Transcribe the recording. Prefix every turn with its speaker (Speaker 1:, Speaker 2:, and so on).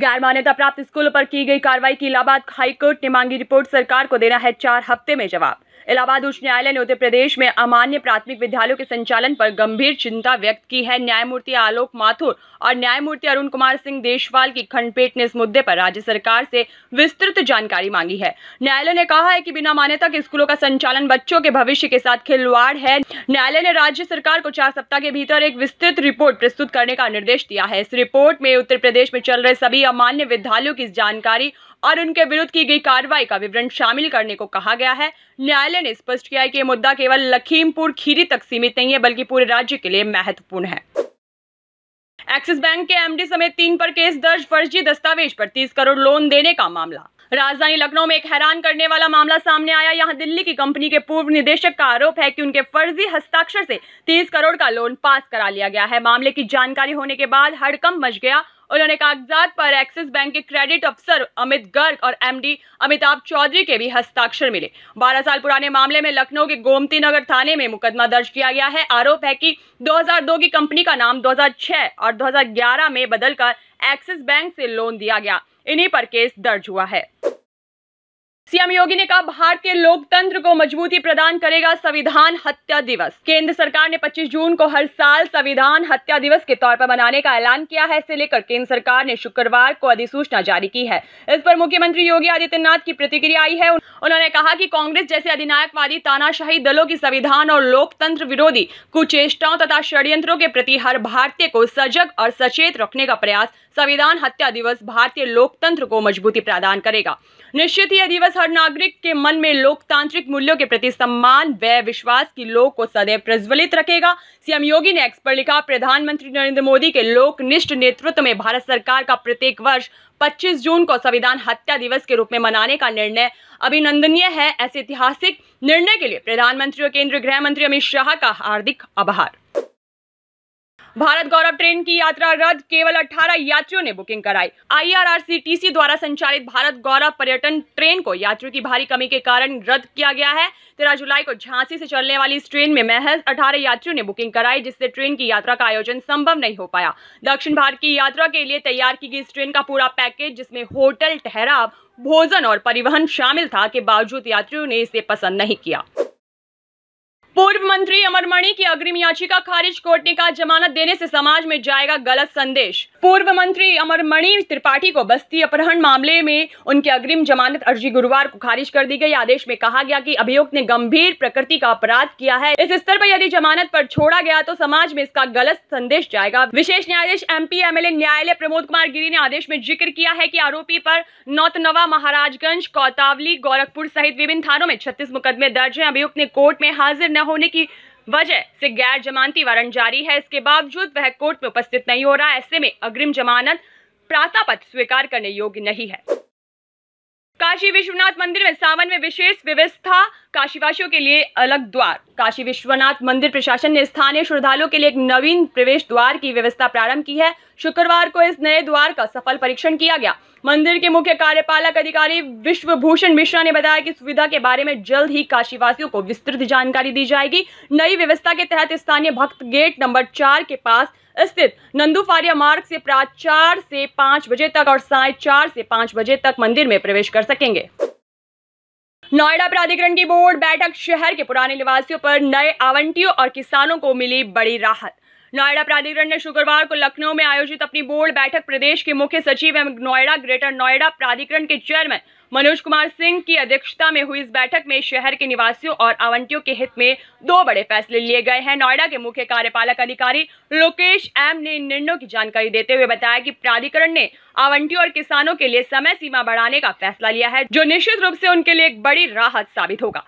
Speaker 1: गैर मान्यता प्राप्त स्कूलों पर की गई कार्रवाई की इलाहाबाद हाईकोर्ट ने मांगी रिपोर्ट सरकार को देना है चार हफ्ते में जवाब इलाहाबाद उच्च न्यायालय ने उत्तर प्रदेश में अमान्य प्राथमिक विद्यालयों के संचालन पर गंभीर चिंता व्यक्त की है न्यायमूर्ति आलोक माथुर और न्यायमूर्ति अरुण कुमार सिंह देशवाल की खंडपीठ ने इस मुद्दे पर राज्य सरकार से विस्तृत जानकारी मांगी है न्यायालय ने कहा है कि बिना मान्यता के स्कूलों का संचालन बच्चों के भविष्य के साथ खिलवाड़ है न्यायालय ने राज्य सरकार को चार सप्ताह के भीतर एक विस्तृत रिपोर्ट प्रस्तुत करने का निर्देश दिया है इस रिपोर्ट में उत्तर प्रदेश में चल रहे सभी अमान्य विद्यालयों की जानकारी और उनके विरुद्ध की गई कार्रवाई का विवरण शामिल करने को कहा गया है न्यायालय ने स्पष्ट किया है कि मुद्दा केवल लखीमपुर खीरी तक सीमित नहीं है बल्कि पूरे राज्य के लिए महत्वपूर्ण है एक्सिस बैंक के एमडी समेत तीन पर केस दर्ज फर्जी दस्तावेज पर 30 करोड़ लोन देने का मामला राजधानी लखनऊ में एक हैरान करने वाला मामला सामने आया यहां दिल्ली की कंपनी के पूर्व निदेशक का आरोप है कि उनके फर्जी हस्ताक्षर से 30 करोड़ का लोन पास करा लिया गया है मामले की जानकारी होने के बाद हड़कंप मच गया उन्होंने कागजात पर एक्सिस बैंक के क्रेडिट अफसर अमित गर्ग और एमडी अमिताभ चौधरी के भी हस्ताक्षर मिले बारह साल पुराने मामले में लखनऊ के गोमती नगर थाने में मुकदमा दर्ज किया गया है आरोप है कि 2002 की कंपनी का नाम 2006 और 2011 में बदलकर एक्सिस बैंक से लोन दिया गया इन्हीं पर केस दर्ज हुआ है सीएम योगी ने कहा भारतीय लोकतंत्र को मजबूती प्रदान करेगा संविधान हत्या दिवस केंद्र सरकार ने 25 जून को हर साल संविधान हत्या दिवस के तौर पर मनाने का ऐलान किया है इसे लेकर केंद्र सरकार ने शुक्रवार को अधिसूचना जारी की है इस पर मुख्यमंत्री योगी आदित्यनाथ की प्रतिक्रिया आई है उन्होंने कहा कि कांग्रेस जैसे अधिनायकवादी तानाशाही दलों की संविधान और लोकतंत्र विरोधी कुचेष्टाओं तथा षड्यंत्रों के प्रति हर भारतीय को सजग और सचेत रखने का प्रयास संविधान हत्या दिवस भारतीय लोकतंत्र को मजबूती प्रदान करेगा निश्चित ही यह दिवस हर नागरिक के मन में लोकतांत्रिक मूल्यों के प्रति सम्मान व विश्वास की लोक को सदैव प्रज्वलित रखेगा सीएम योगी ने एक्स पर लिखा प्रधानमंत्री नरेंद्र मोदी के लोकनिष्ठ नेतृत्व में भारत सरकार का प्रत्येक वर्ष 25 जून को संविधान हत्या दिवस के रूप में मनाने का निर्णय अभिनंदनीय है ऐसे ऐतिहासिक निर्णय के लिए प्रधानमंत्री और केंद्रीय गृह मंत्री अमित शाह का हार्दिक आभार भारत गौरव ट्रेन की यात्रा रद्द केवल 18 यात्रियों ने बुकिंग कराई आईआरआरसीटीसी द्वारा संचालित भारत गौरव पर्यटन ट्रेन को यात्रियों की भारी कमी के कारण रद्द किया गया है तेरह जुलाई को झांसी से चलने वाली इस ट्रेन में महज अठारह यात्रियों ने बुकिंग कराई जिससे ट्रेन की यात्रा का आयोजन संभव नहीं हो पाया दक्षिण भारत की यात्रा के लिए तैयार की गई इस ट्रेन का पूरा पैकेज जिसमें होटल ठहराव भोजन और परिवहन शामिल था के बावजूद यात्रियों ने इसे पसंद नहीं किया पूर्व मंत्री अमरमणि की अग्रिम याचिका खारिज कोर्ट ने कहा जमानत देने से समाज में जाएगा गलत संदेश पूर्व मंत्री अमरमणि त्रिपाठी को बस्ती अपहरण मामले में उनकी अग्रिम जमानत अर्जी गुरुवार को खारिज कर दी गई आदेश में कहा गया कि अभियुक्त ने गंभीर प्रकृति का अपराध किया है इस स्तर पर यदि जमानत पर छोड़ा गया तो समाज में इसका गलत संदेश जाएगा विशेष न्यायाधीश एम पी एमएलए न्यायालय प्रमोद कुमार गिरी ने आदेश में जिक्र किया है की आरोपी पर नौतनवा महाराजगंज कौतावली गोरखपुर सहित विभिन्न थानों में छत्तीस मुकदमे दर्ज है अभियुक्त ने कोर्ट में हाजिर न होने की वजह से गैर जमानती वारंट जारी है इसके बावजूद वह कोर्ट में उपस्थित नहीं हो रहा ऐसे में अग्रिम जमानत प्रातापद स्वीकार करने योग्य नहीं है काशी विश्वनाथ मंदिर में सावन में विशेष व्यवस्था काशीवासियों के लिए अलग द्वार काशी विश्वनाथ मंदिर प्रशासन ने स्थानीय श्रद्धालुओं के लिए एक नवीन प्रवेश द्वार की व्यवस्था प्रारंभ की है शुक्रवार को इस नए द्वार का सफल परीक्षण किया गया मंदिर के मुख्य कार्यपालक अधिकारी विश्वभूषण मिश्रा ने बताया कि सुविधा के बारे में जल्द ही काशीवासियों को विस्तृत जानकारी दी जाएगी नई व्यवस्था के तहत स्थानीय भक्त गेट नंबर चार के पास स्थित नंदू फारिया मार्ग से प्रात चार से पांच बजे तक और साय चार से पांच बजे तक मंदिर में प्रवेश कर सकेंगे नोएडा प्राधिकरण की बोर्ड बैठक शहर के पुराने निवासियों पर नए आवंटियों और किसानों को मिली बड़ी राहत नोएडा प्राधिकरण ने शुक्रवार को लखनऊ में आयोजित अपनी बोर्ड बैठक प्रदेश के मुख्य सचिव एवं नोएडा ग्रेटर नोएडा प्राधिकरण के चेयरमैन मनोज कुमार सिंह की अध्यक्षता में हुई इस बैठक में शहर के निवासियों और आवंटियों के हित में दो बड़े फैसले लिए गए हैं नोएडा के मुख्य कार्यपालक अधिकारी लोकेश एम ने इन निर्णयों की जानकारी देते हुए बताया कि प्राधिकरण ने आवंटियों और किसानों के लिए समय सीमा बढ़ाने का फैसला लिया है जो निश्चित रूप से उनके लिए एक बड़ी राहत साबित होगा